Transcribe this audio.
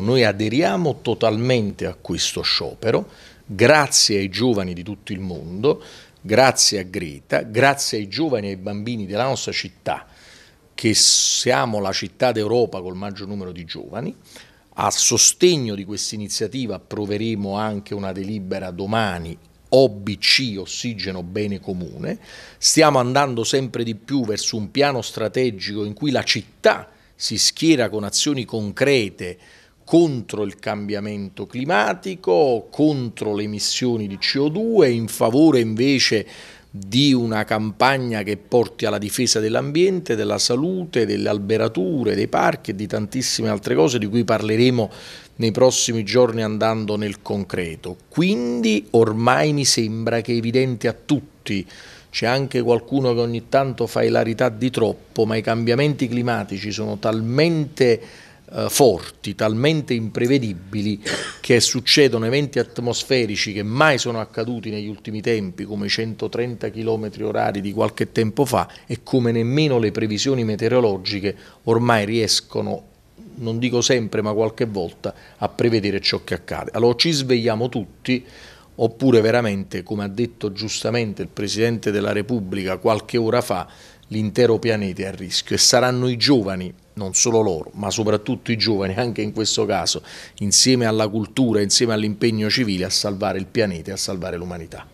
Noi aderiamo totalmente a questo sciopero, grazie ai giovani di tutto il mondo, grazie a Greta, grazie ai giovani e ai bambini della nostra città, che siamo la città d'Europa col maggior numero di giovani. A sostegno di questa iniziativa approveremo anche una delibera domani OBC, ossigeno bene comune, stiamo andando sempre di più verso un piano strategico in cui la città si schiera con azioni concrete contro il cambiamento climatico, contro le emissioni di CO2, in favore invece di una campagna che porti alla difesa dell'ambiente, della salute, delle alberature, dei parchi e di tantissime altre cose di cui parleremo nei prossimi giorni andando nel concreto. Quindi ormai mi sembra che è evidente a tutti, c'è anche qualcuno che ogni tanto fa ilarità di troppo, ma i cambiamenti climatici sono talmente eh, forti, talmente imprevedibili che succedono eventi atmosferici che mai sono accaduti negli ultimi tempi, come 130 km orari di qualche tempo fa e come nemmeno le previsioni meteorologiche ormai riescono non dico sempre, ma qualche volta a prevedere ciò che accade. Allora ci svegliamo tutti, oppure veramente, come ha detto giustamente il Presidente della Repubblica qualche ora fa, l'intero pianeta è a rischio e saranno i giovani non solo loro, ma soprattutto i giovani, anche in questo caso, insieme alla cultura, insieme all'impegno civile, a salvare il pianeta e a salvare l'umanità.